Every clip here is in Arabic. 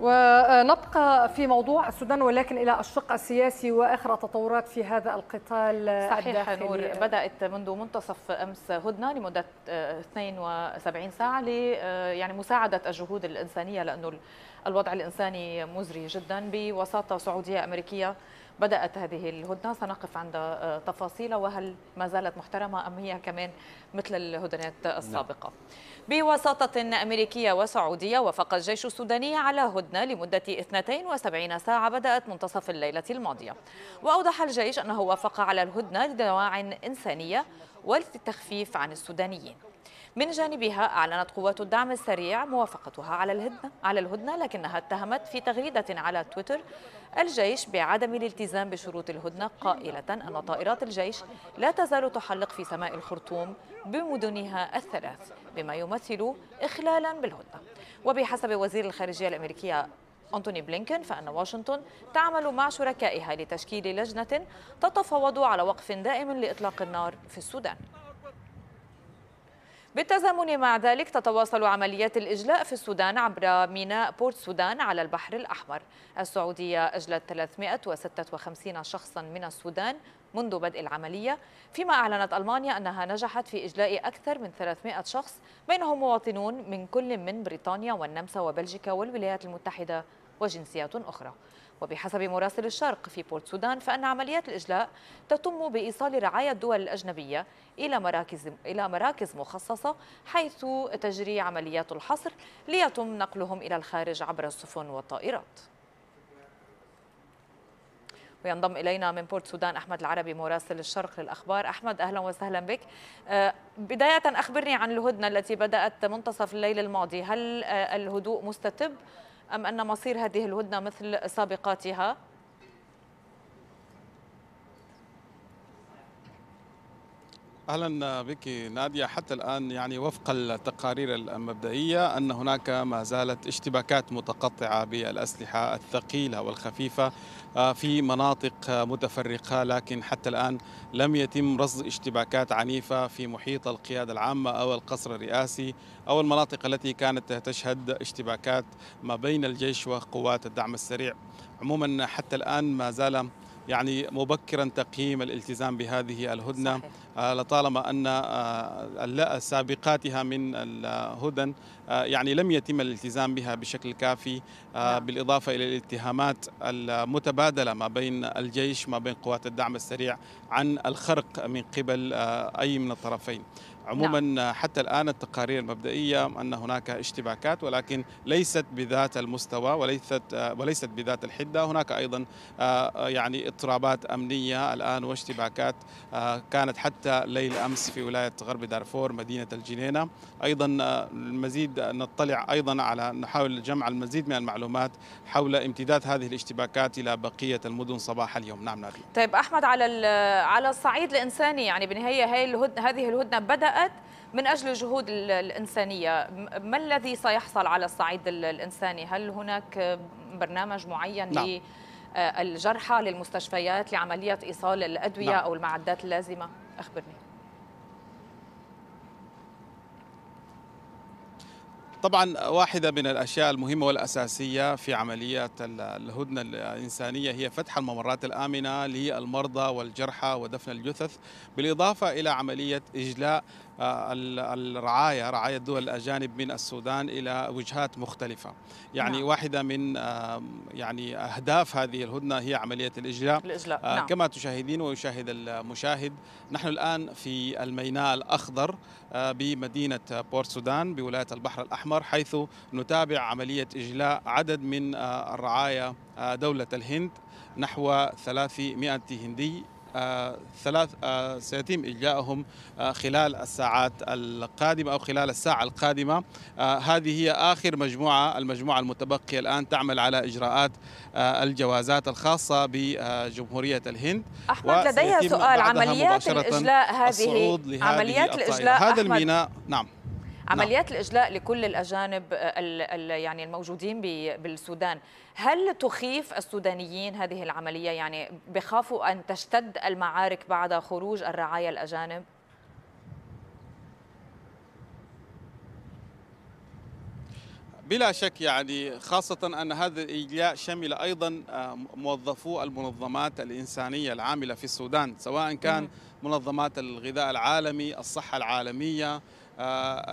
ونبقى في موضوع السودان ولكن الى الشق السياسي واخر التطورات في هذا القتال صحيح نور بدات منذ منتصف امس هدنه لمده 72 آه، ساعه ل آه، يعني مساعده الجهود الانسانيه لانه الوضع الإنساني مزري جدا بوساطة سعودية أمريكية بدأت هذه الهدنة سنقف عند آه، تفاصيلها وهل ما زالت محترمة أم هي كمان مثل الهدنات نعم. السابقة نعم. بوساطة أمريكية وسعودية وافق الجيش السوداني على هدنة لمدة 72 ساعة بدأت منتصف الليلة الماضية وأوضح الجيش أنه وافق على الهدنة لدواع إنسانية وللتخفيف عن السودانيين من جانبها أعلنت قوات الدعم السريع موافقتها على الهدنة على الهدنة لكنها اتهمت في تغريدة على تويتر الجيش بعدم الالتزام بشروط الهدنة قائلة أن طائرات الجيش لا تزال تحلق في سماء الخرطوم بمدنها الثلاث بما يمثل إخلالا بالهدنة وبحسب وزير الخارجية الأمريكية أنتوني بلينكن فأن واشنطن تعمل مع شركائها لتشكيل لجنة تتفاوض على وقف دائم لإطلاق النار في السودان بالتزامن مع ذلك تتواصل عمليات الإجلاء في السودان عبر ميناء بورت سودان على البحر الأحمر السعودية أجلت 356 شخصا من السودان منذ بدء العملية فيما أعلنت ألمانيا أنها نجحت في إجلاء أكثر من 300 شخص بينهم مواطنون من كل من بريطانيا والنمسا وبلجيكا والولايات المتحدة وجنسيات أخرى وبحسب مراسل الشرق في بورت سودان فإن عمليات الإجلاء تتم بإيصال رعاية الدول الأجنبية إلى مراكز إلى مراكز مخصصة حيث تجري عمليات الحصر ليتم نقلهم إلى الخارج عبر السفن والطائرات. وينضم الينا من بورت سودان احمد العربي مراسل الشرق للاخبار احمد اهلا وسهلا بك آه، بدايه اخبرني عن الهدنه التي بدات منتصف الليل الماضي هل آه، الهدوء مستتب أم أن مصير هذه الهدنة مثل سابقاتها اهلا بك ناديه حتى الان يعني وفق التقارير المبدئيه ان هناك ما زالت اشتباكات متقطعه بالاسلحه الثقيله والخفيفه آه، في مناطق متفرقه لكن حتى الان لم يتم رصد اشتباكات عنيفه في محيط القياده العامه او القصر الرئاسي او المناطق التي كانت تشهد اشتباكات ما بين الجيش وقوات الدعم السريع عموما حتى الان ما زال يعني مبكرا تقييم الالتزام بهذه الهدنه صحيح. آه، لطالما أن آه، سابقاتها من الهدن آه، يعني لم يتم الالتزام بها بشكل كافي نعم. بالإضافة إلى الاتهامات المتبادلة ما بين الجيش ما بين قوات الدعم السريع عن الخرق من قبل أي من الطرفين عموما نعم. حتى الان التقارير المبدئيه ان هناك اشتباكات ولكن ليست بذات المستوى وليست وليست بذات الحده، هناك ايضا يعني اضطرابات امنيه الان واشتباكات كانت حتى حتى ليل أمس في ولاية غرب دارفور مدينة الجنينة أيضا آه، المزيد آه، نطلع أيضا على نحاول جمع المزيد من المعلومات حول امتداد هذه الاشتباكات إلى بقية المدن صباح اليوم نعم نادية طيب أحمد على على الصعيد الإنساني يعني بالنهاية هي الهد... هذه الهدنة بدأت من أجل الجهود الإنسانية ما الذي سيحصل على الصعيد الإنساني هل هناك برنامج معين نعم. آه، الجرحى للمستشفيات لعملية إيصال الأدوية نعم. أو المعدات اللازمة أخبرني طبعا واحدة من الأشياء المهمة والأساسية في عملية الهدنة الإنسانية هي فتح الممرات الآمنة للمرضى والجرحى ودفن الجثث بالإضافة إلى عملية إجلاء آه، الرعاية رعاية دول الأجانب من السودان إلى وجهات مختلفة يعني نعم. واحدة من يعني أهداف هذه الهدنة هي عملية الإجلاء, الإجلاء. آه، نعم. كما تشاهدين ويشاهد المشاهد نحن الآن في الميناء الأخضر آه، بمدينة بورت سودان بولاية البحر الأحمر حيث نتابع عملية إجلاء عدد من الرعايا دولة الهند نحو 300 هندي ثلاث آه، سيتم إلجائهم آه، خلال الساعات القادمة أو خلال الساعة القادمة آه، هذه هي آخر مجموعة المجموعة المتبقية الآن تعمل على إجراءات الجوازات الخاصة بجمهورية الهند أحمد لدي سؤال عمليات الإجلاء هذه عمليات الإجلاء هذا الميناء نعم نعم. عمليات نعم. الاجلاء لكل الاجانب الـ آه، الـ يعني الموجودين بالسودان هل تخيف السودانيين هذه العمليه يعني بخافوا ان تشتد المعارك بعد خروج الرعايا الاجانب بلا شك يعني خاصة أن هذا الإجلاء شمل أيضا آه، موظفو المنظمات الإنسانية العاملة في السودان سواء كان منظمات الغذاء العالمي الصحة العالمية آه،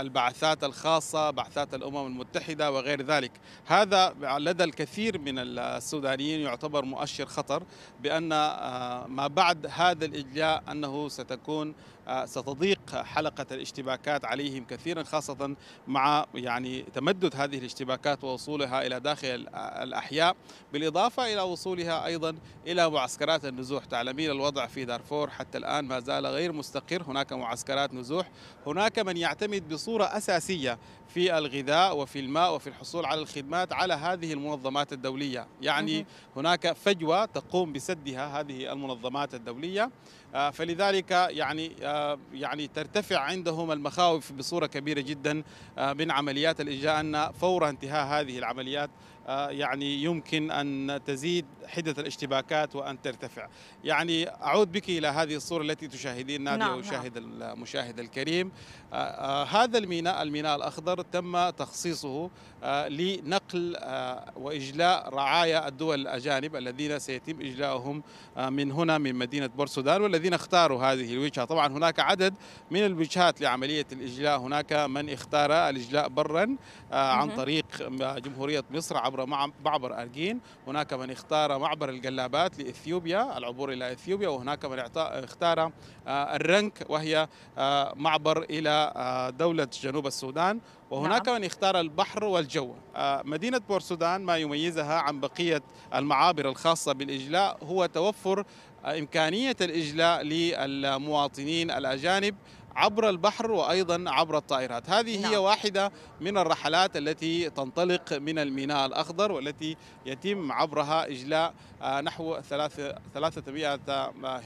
البعثات الخاصة بعثات الأمم المتحدة وغير ذلك هذا لدى الكثير من السودانيين يعتبر مؤشر خطر بأن آه، ما بعد هذا الإجلاء أنه ستكون آه، ستضيق حلقة الاشتباكات عليهم كثيرا خاصة مع يعني تمدد هذه الاشتباكات ووصولها إلى داخل الأحياء بالإضافة إلى وصولها أيضا إلى معسكرات النزوح تعلمين الوضع في دارفور حتى الآن ما زال غير مستقر هناك معسكرات نزوح هناك من يعتمد بصورة أساسية في الغذاء وفي الماء وفي الحصول على الخدمات على هذه المنظمات الدولية يعني هناك فجوة تقوم بسدها هذه المنظمات الدولية آه، فلذلك يعني آه، يعني ترتفع عندهم المخاوف بصورة كبيرة جدا آه، من عمليات الإجراء أن فور انتهاء هذه العمليات يعني يمكن أن تزيد حدة الاشتباكات وأن ترتفع يعني أعود بك إلى هذه الصورة التي تشاهدين نادية نعم ويشاهد نعم. المشاهد الكريم الكريم آه، آه، هذا الميناء الميناء الأخضر تم تخصيصه آه، لنقل آه، واجلاء رعايا الدول الاجانب الذين سيتم اجلاؤهم آه، من هنا من مدينه بورسودان والذين اختاروا هذه الوجهه، طبعا هناك عدد من الوجهات لعمليه الاجلاء، هناك من اختار الاجلاء برا عن طريق جمهوريه مصر عبر معبر ارجين، هناك من اختار معبر القلابات لاثيوبيا العبور الى اثيوبيا وهناك من اختار الرنك وهي معبر الى دوله جنوب السودان وهناك نعم. من اختار البحر والجو آه، مدينة بورسودان ما يميزها عن بقية المعابر الخاصة بالإجلاء هو توفر آه، إمكانية الإجلاء للمواطنين الأجانب عبر البحر وايضا عبر الطائرات، هذه نعم. هي واحده من الرحلات التي تنطلق من الميناء الاخضر والتي يتم عبرها اجلاء آه، نحو 300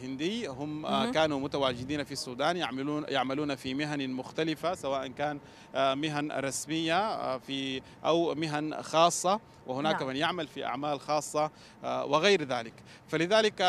هندي هم آه، كانوا متواجدين في السودان يعملون يعملون في مهن مختلفه سواء كان آه، مهن رسميه في او مهن خاصه وهناك نعم. من يعمل في اعمال خاصه وغير ذلك، فلذلك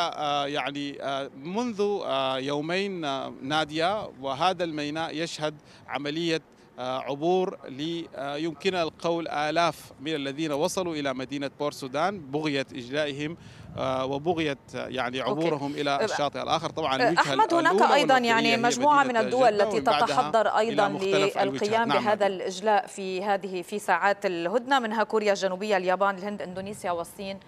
يعني منذ يومين ناديه وهذا هذا الميناء يشهد عملية آه، عبور ليمكننا آه، القول آلاف من الذين وصلوا إلى مدينة بور سودان بغية إجلائهم آه، وبغية يعني عبورهم أوكي. إلى طيب، الشاطئ الآخر طبعا أحمد هناك أيضا يعني مجموعة من الدول التي تتحضر أيضا للقيام نعم. بهذا الإجلاء في هذه في ساعات الهدنة منها كوريا الجنوبية اليابان الهند إندونيسيا والصين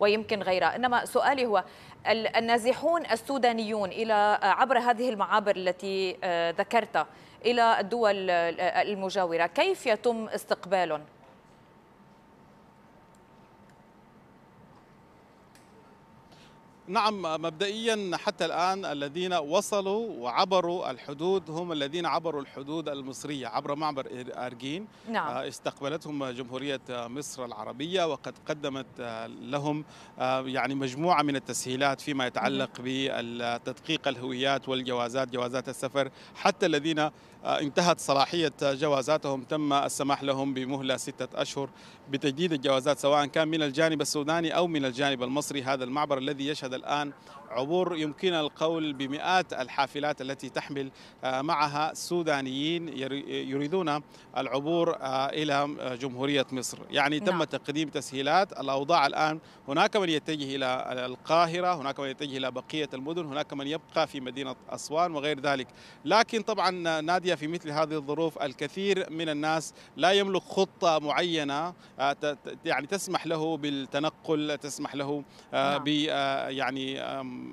ويمكن غيرها إنما سؤالي هو النازحون السودانيون إلى آه، عبر هذه المعابر التي آه، ذكرتها إلى الدول آه، المجاورة كيف يتم استقبالهم؟ نعم مبدئيا حتى الآن الذين وصلوا وعبروا الحدود هم الذين عبروا الحدود المصرية عبر معبر أرجين نعم. آه، استقبلتهم جمهورية مصر العربية وقد قدمت آه، لهم آه، يعني مجموعة من التسهيلات فيما يتعلق بتدقيق الهويات والجوازات جوازات السفر حتى الذين انتهت صلاحية جوازاتهم تم السماح لهم بمهلة ستة أشهر بتجديد الجوازات سواء كان من الجانب السوداني أو من الجانب المصري هذا المعبر الذي يشهد الآن عبور يمكننا القول بمئات الحافلات التي تحمل آه، معها سودانيين يريدون العبور آه، إلى آه، جمهورية مصر يعني تم نعم. تقديم تسهيلات الأوضاع الآن هناك من يتجه إلى القاهرة هناك من يتجه إلى بقية المدن هناك من يبقى في مدينة أسوان وغير ذلك لكن طبعا نادية في مثل هذه الظروف الكثير من الناس لا يملك خطة معينة يعني تسمح له بالتنقل تسمح له نعم. يعني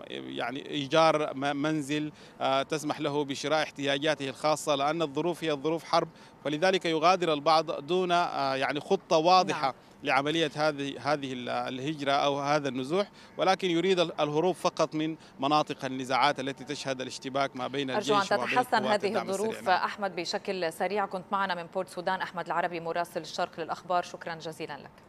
يعني ايجار منزل آه، تسمح له بشراء احتياجاته الخاصه لان الظروف هي الظروف حرب فلذلك يغادر البعض دون آه، يعني خطه واضحه نعم. لعملية هذه هذه الهجرة أو هذا النزوح ولكن يريد الهروب فقط من مناطق النزاعات التي تشهد الاشتباك ما بين الجيش أرجو أن تتحسن هذه الظروف نعم. أحمد بشكل سريع كنت معنا من بورت سودان أحمد العربي مراسل الشرق للأخبار شكرا جزيلا لك